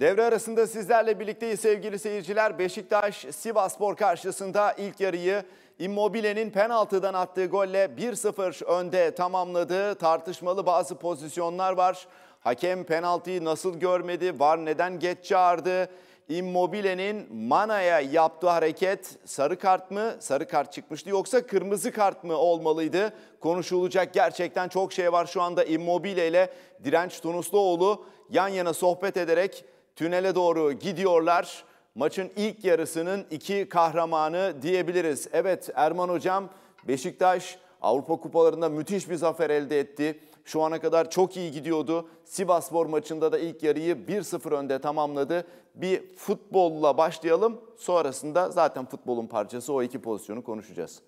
Devre arasında sizlerle birlikteyiz sevgili seyirciler. Beşiktaş Sivaspor karşısında ilk yarıyı Immobile'nin penaltıdan attığı golle 1-0 önde tamamladı. Tartışmalı bazı pozisyonlar var. Hakem penaltıyı nasıl görmedi? Var neden geç çağırdı? Immobile'nin Mana'ya yaptığı hareket sarı kart mı? Sarı kart çıkmıştı yoksa kırmızı kart mı olmalıydı? Konuşulacak gerçekten çok şey var şu anda Immobile ile Direnç Tunusluoğlu yan yana sohbet ederek tünele doğru gidiyorlar. Maçın ilk yarısının iki kahramanı diyebiliriz. Evet Erman Hocam Beşiktaş Avrupa Kupalarında müthiş bir zafer elde etti. Şu ana kadar çok iyi gidiyordu. Sivaspor maçında da ilk yarıyı 1-0 önde tamamladı. Bir futbolla başlayalım. Sonrasında zaten futbolun parçası o iki pozisyonu konuşacağız.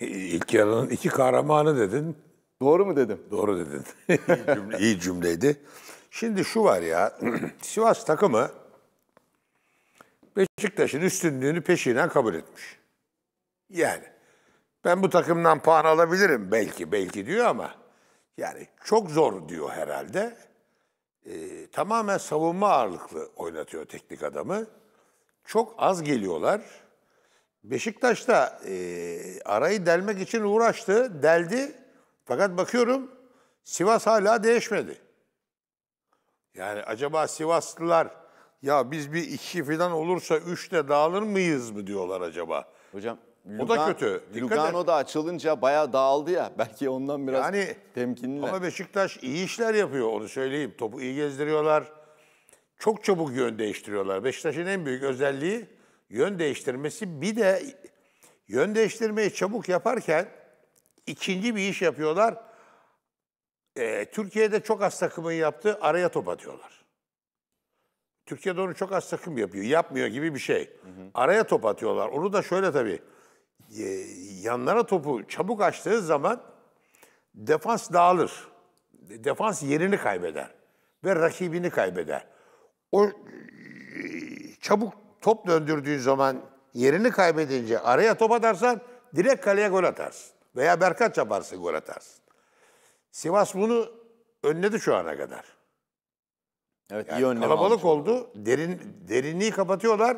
İlk yarının iki kahramanı dedin. Doğru mu dedim? Doğru dedin. İyi cümle, iyi cümleydi. Şimdi şu var ya, Sivas takımı Beşiktaş'ın üstünlüğünü peşinden kabul etmiş. Yani ben bu takımdan puan alabilirim belki, belki diyor ama yani çok zor diyor herhalde. Ee, tamamen savunma ağırlıklı oynatıyor teknik adamı. Çok az geliyorlar. Beşiktaş da e, arayı delmek için uğraştı, deldi. Fakat bakıyorum Sivas hala değişmedi. Yani acaba Sivaslılar ya biz bir iki falan olursa üçle dağılır mıyız mı diyorlar acaba? Hocam Lugan, o da kötü. Dikkat Lugano da açılınca bayağı dağıldı ya. Belki ondan biraz yani, temkinli. Ama Beşiktaş iyi işler yapıyor onu söyleyeyim. Topu iyi gezdiriyorlar. Çok çabuk yön değiştiriyorlar. Beşiktaş'ın en büyük özelliği yön değiştirmesi. Bir de yön değiştirmeyi çabuk yaparken ikinci bir iş yapıyorlar e, Türkiye'de çok az takımın yaptığı araya top atıyorlar. Türkiye'de onu çok az takım yapıyor. Yapmıyor gibi bir şey. Hı hı. Araya top atıyorlar. Onu da şöyle tabii. E, yanlara topu çabuk açtığı zaman defans dağılır. Defans yerini kaybeder. Ve rakibini kaybeder. O e, çabuk top döndürdüğün zaman yerini kaybedince araya top atarsan direkt kaleye gol atarsın. Veya Berkat yaparsın gol atarsın. Sivas bunu önledi şu ana kadar. Evet, yani iyi önlem kalabalık oldu. oldu. Derin derinliği kapatıyorlar.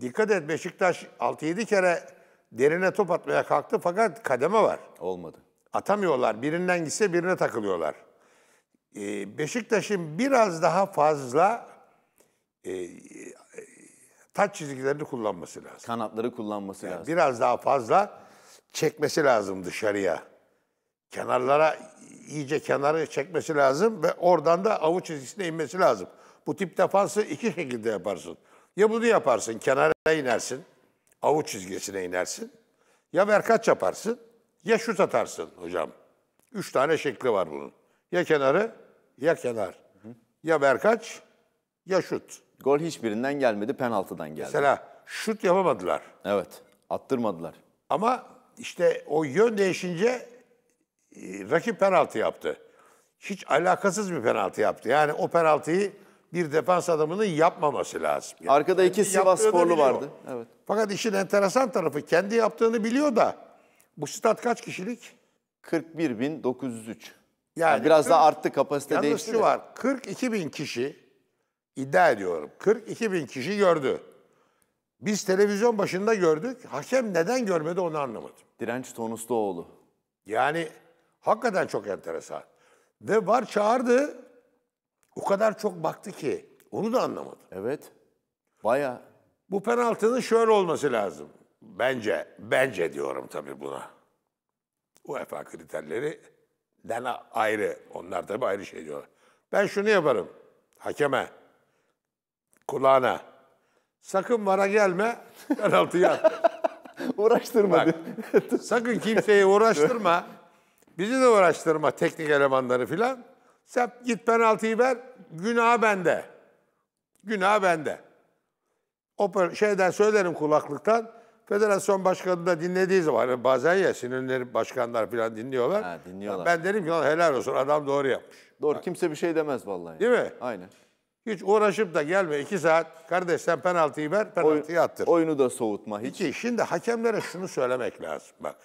Dikkat et Beşiktaş 6-7 kere derine top atmaya kalktı fakat kademe var. Olmadı. Atamıyorlar. Birinden gitse birine takılıyorlar. Ee, Beşiktaş'ın biraz daha fazla e, e taç çizgilerini kullanması lazım. Kanatları kullanması yani lazım. Biraz daha fazla çekmesi lazım dışarıya kenarlara iyice kenarı çekmesi lazım ve oradan da avuç çizgisine inmesi lazım. Bu tip defansı iki şekilde yaparsın. Ya bunu yaparsın, kenara inersin, avuç çizgisine inersin. Ya verkaç yaparsın, ya şut atarsın hocam. Üç tane şekli var bunun. Ya kenarı, ya kenar. Ya verkaç, ya şut. Gol hiçbirinden gelmedi, penaltıdan geldi. Mesela şut yapamadılar. Evet, attırmadılar. Ama işte o yön değişince e, rakip penaltı yaptı. Hiç alakasız bir penaltı yaptı. Yani o penaltıyı bir defans adamının yapmaması lazım. Yani Arkada iki Sivas sporlu vardı. Evet. Fakat işin enteresan tarafı kendi yaptığını biliyor da bu stat kaç kişilik? 41.903. Yani, yani biraz 40, daha arttı kapasite yalnız değişti. Yalnız şu var 42.000 kişi iddia ediyorum 42.000 kişi gördü. Biz televizyon başında gördük. Hakem neden görmedi onu anlamadım. Direnç Tonusluoğlu. Yani Hakikaten çok enteresan. Ve var çağırdı. O kadar çok baktı ki onu da anlamadım. Evet. Baya. Bu penaltının şöyle olması lazım. Bence, bence diyorum tabii buna. UEFA kriterleri den ayrı. Onlar tabii ayrı şey diyorlar. Ben şunu yaparım. Hakeme, kulağına. Sakın vara gelme, penaltıyı at. Uğraştırma. Bak, sakın kimseyi uğraştırma. Bizi de uğraştırma teknik elemanları filan. Sen git penaltıyı ver, günah bende. Günah bende. O şeyden söylerim kulaklıktan. Federasyon başkanı da dinlediği zaman hani bazen ya sinirleri başkanlar falan dinliyorlar. Ha, dinliyorlar. Ben derim ki helal olsun adam doğru yapmış. Doğru Bak. kimse bir şey demez vallahi. Değil mi? Aynen. Hiç uğraşıp da gelme iki saat kardeş sen penaltıyı ver penaltıyı Oy, attır. Oyunu da soğutma hiç. İki, şimdi hakemlere şunu söylemek lazım bak.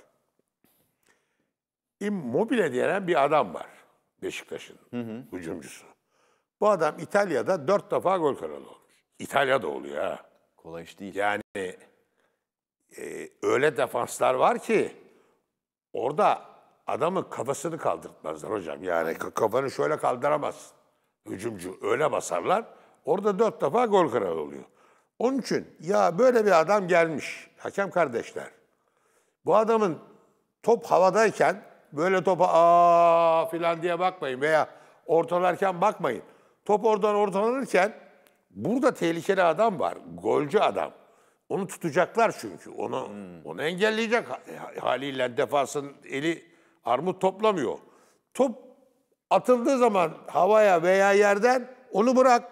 Immobile denen bir adam var Beşiktaş'ın hücumcusu. Bu adam İtalya'da dört defa gol kralı olmuş. İtalya'da oluyor ha. Kolay iş değil. Yani e, öyle defanslar var ki orada adamın kafasını kaldırtmazlar hocam. Yani kafanı şöyle kaldıramazsın. Hücumcu öyle basarlar. Orada dört defa gol kralı oluyor. Onun için ya böyle bir adam gelmiş. Hakem kardeşler. Bu adamın top havadayken böyle topa aa filan diye bakmayın veya ortalarken bakmayın. Top oradan ortalanırken burada tehlikeli adam var. Golcü adam. Onu tutacaklar çünkü. Onu hmm. onu engelleyecek e, haliyle defasın eli armut toplamıyor. Top atıldığı zaman havaya veya yerden onu bırak.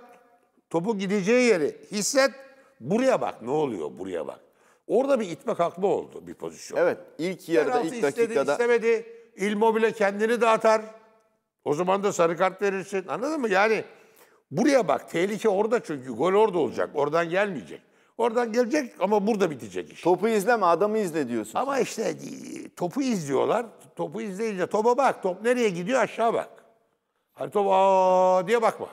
Topu gideceği yeri hisset. Buraya bak ne oluyor buraya bak. Orada bir itme kalkma oldu bir pozisyon. Evet ilk yarıda ilk dakikada. istemedi İlmobile kendini dağıtar. O zaman da sarı kart verirsin. Anladın mı? Yani buraya bak. Tehlike orada çünkü. Gol orada olacak. Oradan gelmeyecek. Oradan gelecek ama burada bitecek iş. Topu izleme adamı izle diyorsun. Ama işte e, topu izliyorlar. Topu izleyince topa bak. Top nereye gidiyor aşağı bak. Hani topa diye bakma.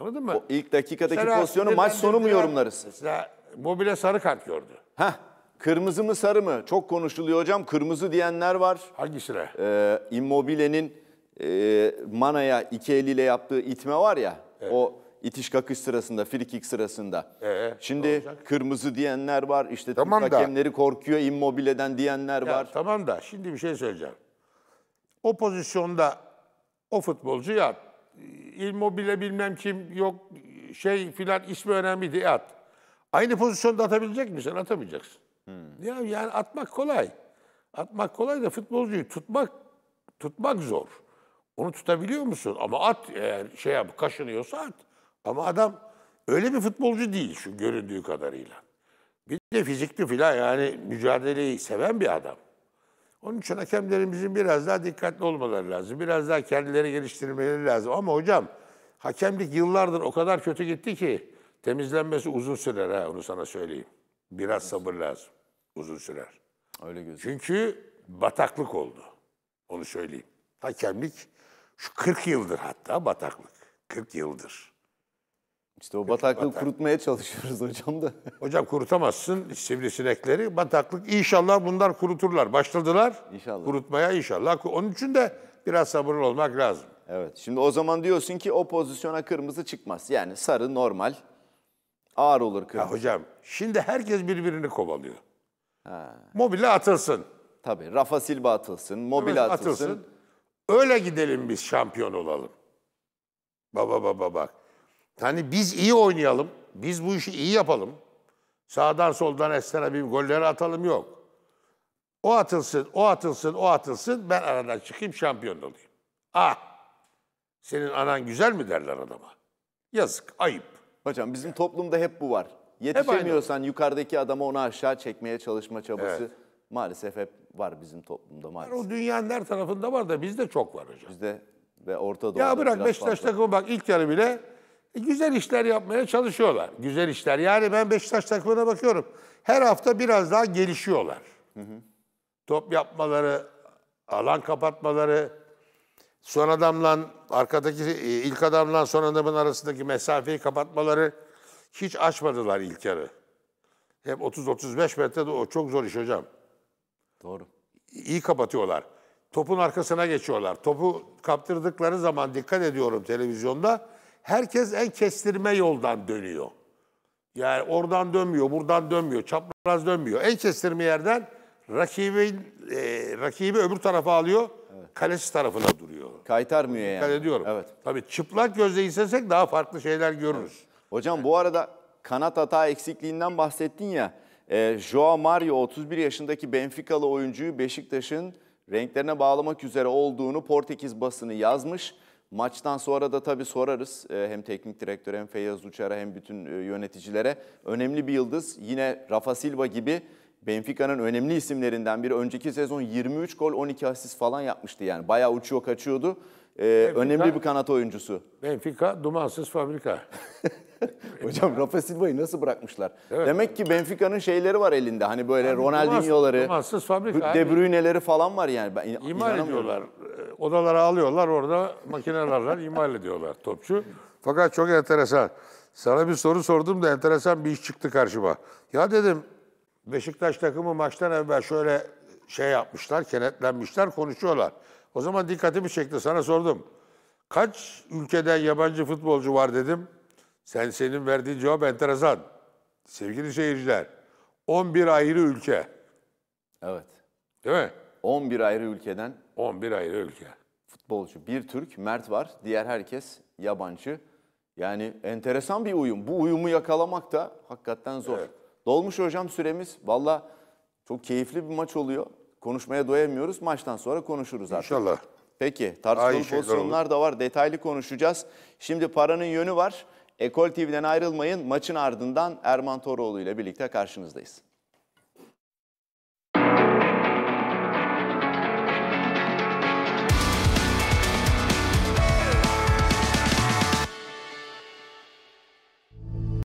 Anladın mı? O ilk dakikadaki mesela, pozisyonu maç sonu mu yorumlarız? Mesela mobile sarı kart gördü. Heh. Kırmızı mı sarı mı? Çok konuşuluyor hocam. Kırmızı diyenler var. Hangisine? Ee, Immobile'nin e, Mana'ya iki eliyle yaptığı itme var ya. Evet. O itiş kakış sırasında, frikik sırasında. Ee, Şimdi kırmızı diyenler var. İşte tamam hakemleri korkuyor Immobile'den diyenler ya, var. Tamam da şimdi bir şey söyleyeceğim. O pozisyonda o futbolcu ya Immobile bilmem kim yok şey filan ismi önemli diye at. Aynı pozisyonda atabilecek misin? Atamayacaksın. Hmm. Ya yani atmak kolay. Atmak kolay da futbolcuyu tutmak tutmak zor. Onu tutabiliyor musun? Ama at eğer şey yap kaşınıyorsa at. Ama adam öyle bir futbolcu değil şu göründüğü kadarıyla. Bir de fizikli filan yani mücadeleyi seven bir adam. Onun için hakemlerimizin biraz daha dikkatli olmaları lazım. Biraz daha kendileri geliştirmeleri lazım. Ama hocam hakemlik yıllardır o kadar kötü gitti ki temizlenmesi uzun sürer ha onu sana söyleyeyim. Biraz sabır lazım uzun sürer. Öyle gözüküyor. Çünkü bataklık oldu. Onu söyleyeyim. Hakemlik şu 40 yıldır hatta bataklık. 40 yıldır. İşte o bataklığı batak. kurutmaya çalışıyoruz hocam da. Hocam kurutamazsın sivrisinekleri. Bataklık inşallah bunlar kuruturlar. Başladılar İnşallah kurutmaya inşallah. Onun için de biraz sabırlı olmak lazım. Evet şimdi o zaman diyorsun ki o pozisyona kırmızı çıkmaz. Yani sarı normal ağır olur kırmızı. Ya hocam şimdi herkes birbirini kovalıyor. Ha. Mobile atılsın. Tabii Rafa Silva atılsın, Mobile evet, atılsın. atılsın. Öyle gidelim biz şampiyon olalım. Baba baba bak. Hani biz iyi oynayalım, biz bu işi iyi yapalım. Sağdan soldan Ester'e bir golleri atalım yok. O atılsın, o atılsın, o atılsın. Ben aradan çıkayım şampiyon olayım. Ah! Senin anan güzel mi derler adama? Yazık, ayıp. Hocam bizim toplumda hep bu var. Yetişemiyorsan yukarıdaki adamı onu aşağı çekmeye çalışma çabası evet. maalesef hep var bizim toplumda maalesef. Yani o dünyanın her tarafında var da bizde çok var hocam. Bizde ve Orta Doğu'da Ya bırak Beşiktaş takımı bak ilk yarı bile e, güzel işler yapmaya çalışıyorlar. Güzel işler. Yani ben Beşiktaş takımına bakıyorum. Her hafta biraz daha gelişiyorlar. Hı hı. Top yapmaları, alan kapatmaları, son adamla arkadaki e, ilk adamla son adamın arasındaki mesafeyi kapatmaları hiç açmadılar ilk yarı. Hep 30-35 metrede o çok zor iş hocam. Doğru. İyi kapatıyorlar. Topun arkasına geçiyorlar. Topu kaptırdıkları zaman dikkat ediyorum televizyonda. Herkes en kestirme yoldan dönüyor. Yani oradan dönmüyor, buradan dönmüyor, çapraz dönmüyor. En kestirme yerden rakibin e, rakibi öbür tarafa alıyor. Evet. Kalesi tarafına duruyor. Kaytarmıyor yani. Dikkat ediyorum. Evet. Tabii çıplak gözle izlesek daha farklı şeyler görürüz. Evet. Hocam bu arada kanat hata eksikliğinden bahsettin ya. E, Joao Mario 31 yaşındaki Benfica'lı oyuncuyu Beşiktaş'ın renklerine bağlamak üzere olduğunu Portekiz basını yazmış. Maçtan sonra da tabii sorarız e, hem teknik direktör hem Feyyaz Uçar'a hem bütün e, yöneticilere. Önemli bir yıldız yine Rafa Silva gibi Benfica'nın önemli isimlerinden biri. Önceki sezon 23 gol 12 asist falan yapmıştı yani bayağı uçuyor kaçıyordu e, Benfica, önemli bir kanat oyuncusu. Benfica dumansız fabrika. Hocam Rafa Silva'yı nasıl bırakmışlar? Evet. Demek ki Benfica'nın şeyleri var elinde. Hani böyle yani Ronaldinho'ları, dumansız De Bruyne'leri falan var yani. Ben imal ediyorlar. Ee, odalara alıyorlar orada makinelerle imal ediyorlar topçu. Fakat çok enteresan. Sana bir soru sordum da enteresan bir iş çıktı karşıma. Ya dedim Beşiktaş takımı maçtan evvel şöyle şey yapmışlar, kenetlenmişler, konuşuyorlar. O zaman dikkatimi çekti. Sana sordum. Kaç ülkede yabancı futbolcu var dedim. Sen senin verdiğin cevap enteresan. Sevgili seyirciler, 11 ayrı ülke. Evet. Değil mi? 11 ayrı ülkeden 11 ayrı ülke. Futbolcu bir Türk, Mert var. Diğer herkes yabancı. Yani enteresan bir uyum. Bu uyumu yakalamak da hakikaten zor. Evet. Dolmuş hocam süremiz. Valla çok keyifli bir maç oluyor. Konuşmaya doyamıyoruz. Maçtan sonra konuşuruz artık. İnşallah. Peki tartışmalı pozisyonlar da var. Detaylı konuşacağız. Şimdi paranın yönü var. Ekol TV'den ayrılmayın. Maçın ardından Erman Toroğlu ile birlikte karşınızdayız.